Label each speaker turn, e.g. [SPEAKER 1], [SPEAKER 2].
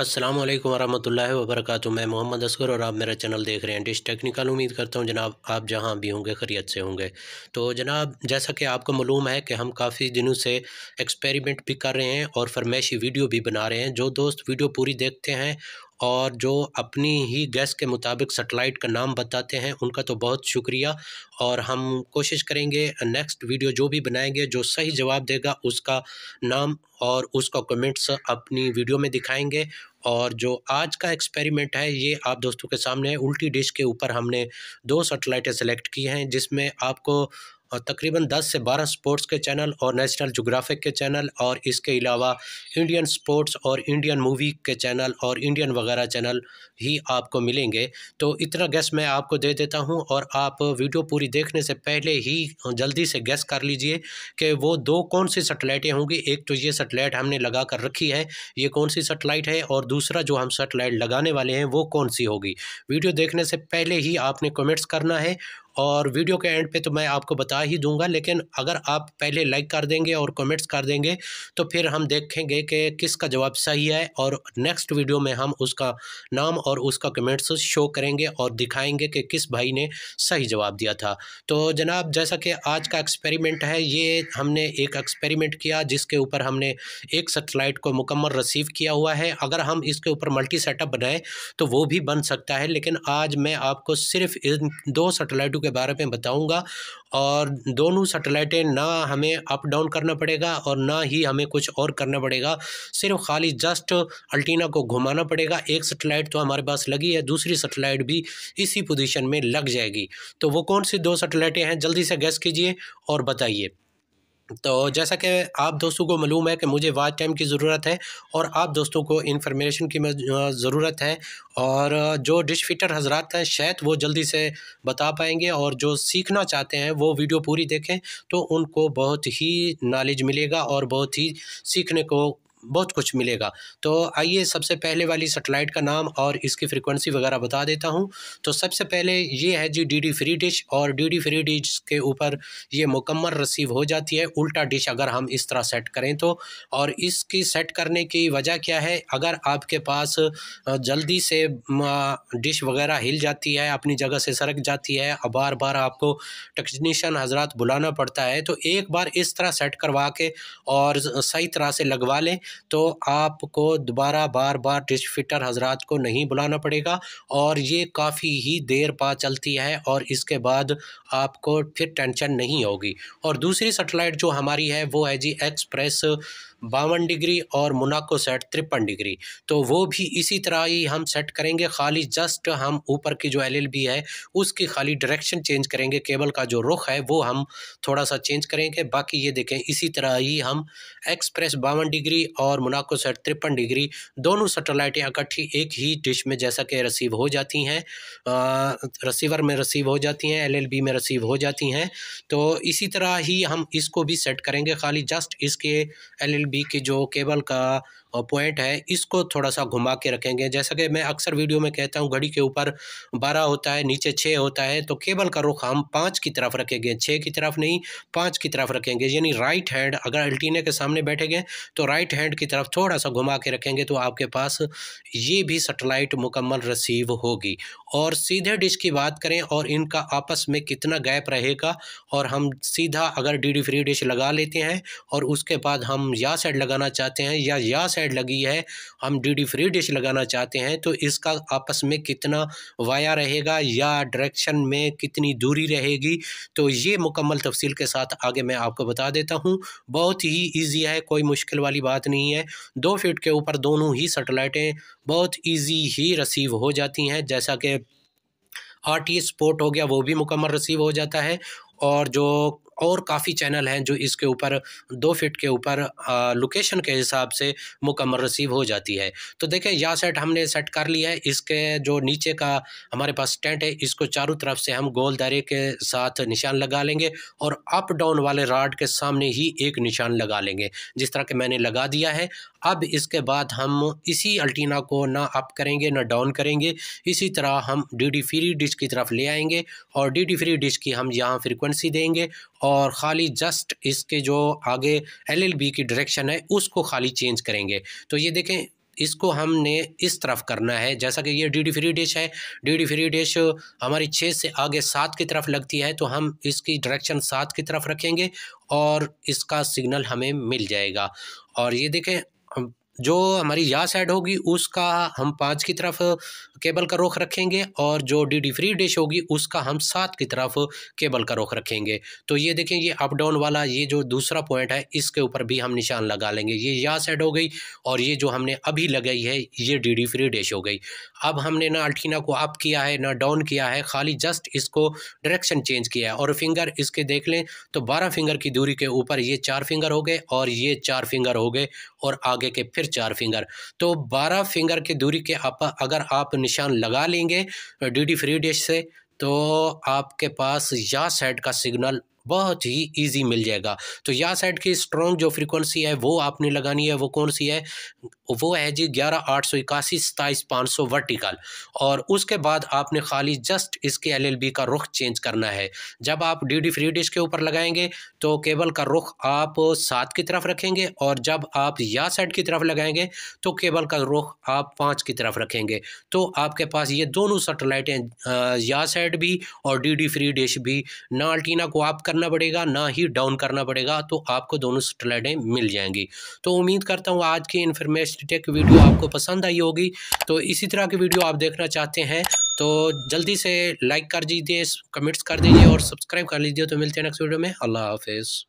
[SPEAKER 1] असलम वरम्ह वबरक मैं मोहम्मद असगर और आप मेरा चैनल देख रहे हैं डिश टेक्निकल उम्मीद करता हूँ जनाब आप जहाँ भी होंगे खरीत से होंगे तो जनाब जैसा कि आपको मालूम है कि हम काफ़ी दिनों से एक्सपेरिमेंट भी कर रहे हैं और फरमाइशी वीडियो भी बना रहे हैं जो दोस्त वीडियो पूरी देखते हैं और जो अपनी ही गैस के मुताबिक सेटेलाइट का नाम बताते हैं उनका तो बहुत शुक्रिया और हम कोशिश करेंगे नेक्स्ट वीडियो जो भी बनाएंगे जो सही जवाब देगा उसका नाम और उसका कमेंट्स अपनी वीडियो में दिखाएंगे और जो आज का एक्सपेरिमेंट है ये आप दोस्तों के सामने है उल्टी डिश के ऊपर हमने दो सेटेलाइटें सेलेक्ट की हैं जिसमें आपको और तकरीबन 10 से 12 स्पोर्ट्स के चैनल और नेशनल जोग्राफिक के चैनल और इसके अलावा इंडियन स्पोर्ट्स और इंडियन मूवी के चैनल और इंडियन वगैरह चैनल ही आपको मिलेंगे तो इतना गैस मैं आपको दे देता हूँ और आप वीडियो पूरी देखने से पहले ही जल्दी से गैस कर लीजिए कि वो दो कौन सी सेटेलाइटें होंगी एक तो ये सेटेलाइट हमने लगा कर रखी है ये कौन सी सेटेलाइट है और दूसरा जो हम सेटेलाइट लगाने वाले हैं वो कौन सी होगी वीडियो देखने से पहले ही आपने कमेंट्स करना है और वीडियो के एंड पे तो मैं आपको बता ही दूंगा लेकिन अगर आप पहले लाइक कर देंगे और कमेंट्स कर देंगे तो फिर हम देखेंगे कि किसका जवाब सही है और नेक्स्ट वीडियो में हम उसका नाम और उसका कमेंट्स शो करेंगे और दिखाएंगे कि किस भाई ने सही जवाब दिया था तो जनाब जैसा कि आज का एक्सपेरिमेंट है ये हमने एक एक्सपेरिमेंट किया जिसके ऊपर हमने एक सेटेलाइट को मुकम्मल रिसीव किया हुआ है अगर हम इसके ऊपर मल्टी सेटअप बनाएं तो वो भी बन सकता है लेकिन आज मैं आपको सिर्फ इन दो सेटेलाइट के बारे में बताऊंगा और दोनों सैटेलाइटें ना हमें अप डाउन करना पड़ेगा और ना ही हमें कुछ और करना पड़ेगा सिर्फ खाली जस्ट अल्टीना को घुमाना पड़ेगा एक सेटेलाइट तो हमारे पास लगी है दूसरी सेटेलाइट भी इसी पोजीशन में लग जाएगी तो वो कौन सी दो सेटेलाइटें हैं जल्दी से गैस कीजिए और बताइए तो जैसा कि आप दोस्तों को मालूम है कि मुझे वाच टाइम की ज़रूरत है और आप दोस्तों को इन्फॉर्मेशन की ज़रूरत है और जो डिश फिटर हजरात हैं शायद वो जल्दी से बता पाएंगे और जो सीखना चाहते हैं वो वीडियो पूरी देखें तो उनको बहुत ही नॉलेज मिलेगा और बहुत ही सीखने को बहुत कुछ मिलेगा तो आइए सबसे पहले वाली सेटेलाइट का नाम और इसकी फ्रिक्वेंसी वगैरह बता देता हूँ तो सबसे पहले ये है जी डी फ्री डिश और डी फ्री डिश के ऊपर ये मुकम्मल रिसीव हो जाती है उल्टा डिश अगर हम इस तरह सेट करें तो और इसकी सेट करने की वजह क्या है अगर आपके पास जल्दी से डिश वगैरह हिल जाती है अपनी जगह से सरक जाती है बार बार आपको टेक्नीशियन हजरात बुलाना पड़ता है तो एक बार इस तरह सेट करवा के और सही तरह से लगवा लें तो आपको दोबारा बार बार डिश फिटर हजरात को नहीं बुलाना पड़ेगा और ये काफ़ी ही देर पा चलती है और इसके बाद आपको फिर टेंशन नहीं होगी और दूसरी सेटेलाइट जो हमारी है वो है जी एक्सप्रेस बावन डिग्री और मुनाको सेट तिरपन डिग्री तो वो भी इसी तरह ही हम सेट करेंगे खाली जस्ट हम ऊपर की जो एल है उसकी खाली डायरेक्शन चेंज करेंगे केबल का जो रुख है वो हम थोड़ा सा चेंज करेंगे बाकी ये देखें इसी तरह ही हम एक्सप्रेस बावन डिग्री और मुनाको सेट तिरपन डिग्री दोनों सेटेलाइटें इकट्ठी एक ही डिश में जैसा कि रसीव हो जाती हैं रिसीवर में रसीव हो जाती हैं एलएलबी में रसीव हो जाती हैं तो इसी तरह ही हम इसको भी सेट करेंगे खाली जस्ट इसके एलएलबी के जो केबल का पॉइंट है इसको थोड़ा सा घुमा के रखेंगे जैसा कि मैं अक्सर वीडियो में कहता हूँ घड़ी के ऊपर बारह होता है नीचे छः होता है तो केबल का रुख हम पाँच की तरफ रखेंगे छः की तरफ नहीं पाँच की तरफ रखेंगे यानी राइट हैंड अगर अल्टीने के सामने बैठेंगे तो राइट हैंड की तरफ थोड़ा सा घुमा के रखेंगे तो आपके पास ये भी सेटेलाइट मुकम्मल रिसीव होगी और सीधे डिश की बात करें और इनका आपस में कितना गैप रहेगा और हम सीधा अगर डी फ्री डिश लगा लेते हैं और उसके बाद हम या सेट लगाना चाहते हैं या या सेट साइड लगी है हम डीडी फ्री डिश लगाना चाहते हैं तो इसका आपस में कितना वाया रहेगा या डायरेक्शन में कितनी दूरी रहेगी तो ये मुकम्मल तफसील के साथ आगे मैं आपको बता देता हूँ बहुत ही ईजी है कोई मुश्किल वाली बात नहीं है दो फीट के ऊपर दोनों ही सेटेलाइटें बहुत ईजी ही रसीव हो जाती हैं जैसा कि आर टी स्पोर्ट हो गया वो भी मुकम्मल रसीव हो जाता है और जो और काफ़ी चैनल हैं जो इसके ऊपर दो फिट के ऊपर लोकेशन के हिसाब से मुकम्मल रसीव हो जाती है तो देखें यह सेट हमने सेट कर लिया है इसके जो नीचे का हमारे पास टेंट है इसको चारों तरफ से हम गोल दायरे के साथ निशान लगा लेंगे और अप डाउन वाले राड के सामने ही एक निशान लगा लेंगे जिस तरह के मैंने लगा दिया है अब इसके बाद हम इसी अल्टीना को ना अप करेंगे ना डाउन करेंगे इसी तरह हम डी डी फ्री डिश की तरफ ले आएंगे और डी डी फ्री डिश की हम यहाँ फ्रिक्वेंसी देंगे और खाली जस्ट इसके जो आगे एल एल बी की डायरेक्शन है उसको खाली चेंज करेंगे तो ये देखें इसको हमने इस तरफ करना है जैसा कि ये डी डी फ्री डिश है डी डी फ्री डिश हमारी छः से आगे सात की तरफ लगती है तो हम इसकी डायरेक्शन सात की तरफ रखेंगे और इसका सिग्नल हमें मिल जाएगा और ये देखें जो हमारी या साइड होगी उसका हम पाँच की तरफ केबल का रुख रखेंगे और जो डी डी फ्री डिश होगी उसका हम सात की तरफ केबल का रुख रखेंगे तो ये देखें ये अप डाउन वाला ये जो दूसरा पॉइंट है इसके ऊपर भी हम निशान लगा लेंगे ये या साइड हो गई और ये जो हमने अभी लगाई है ये डी डी फ्री डिश हो गई अब हमने ना अल्टीना को अप किया है ना डाउन किया है खाली जस्ट इसको डायरेक्शन चेंज किया है और फिंगर इसके देख लें तो बारह फिंगर की दूरी के ऊपर ये चार फिंगर हो गए और ये चार फिंगर हो गए और आगे के फिर फिर चार फिंगर तो बारह फिंगर की दूरी के आप अगर आप निशान लगा लेंगे ड्यूटी फ्री डिश से तो आपके पास या साइड का सिग्नल बहुत ही इजी मिल जाएगा तो यहाँ साइड की स्ट्रॉन्ग जो फ्रीक्वेंसी है वो आपने लगानी है वो कौन सी है वो है जी ग्यारह आठ सौ इक्यासी सताईस पाँच सौ वर्टिकल और उसके बाद आपने खाली जस्ट इसके एलएलबी का रुख चेंज करना है जब आप डी डी फ्री डिश के ऊपर लगाएंगे तो केबल का रुख आप सात की तरफ रखेंगे और जब आप या साइड की तरफ लगाएंगे तो केबल का रुख आप पाँच की तरफ रखेंगे तो आपके पास ये दोनों सेटेलाइटें या साइड भी और डी डी फ्री डिश भी नाल्टीना को आप कर करना पड़ेगा ना ही डाउन करना पड़ेगा तो आपको दोनों सेटेलाइटें मिल जाएंगी तो उम्मीद करता हूँ आज की इन्फॉर्मेशन टेक वीडियो आपको पसंद आई होगी तो इसी तरह की वीडियो आप देखना चाहते हैं तो जल्दी से लाइक कर दीजिए कमेंट्स कर दीजिए और सब्सक्राइब कर लीजिए तो मिलते हैं नेक्स्ट वीडियो में अल्लाह हाफिज़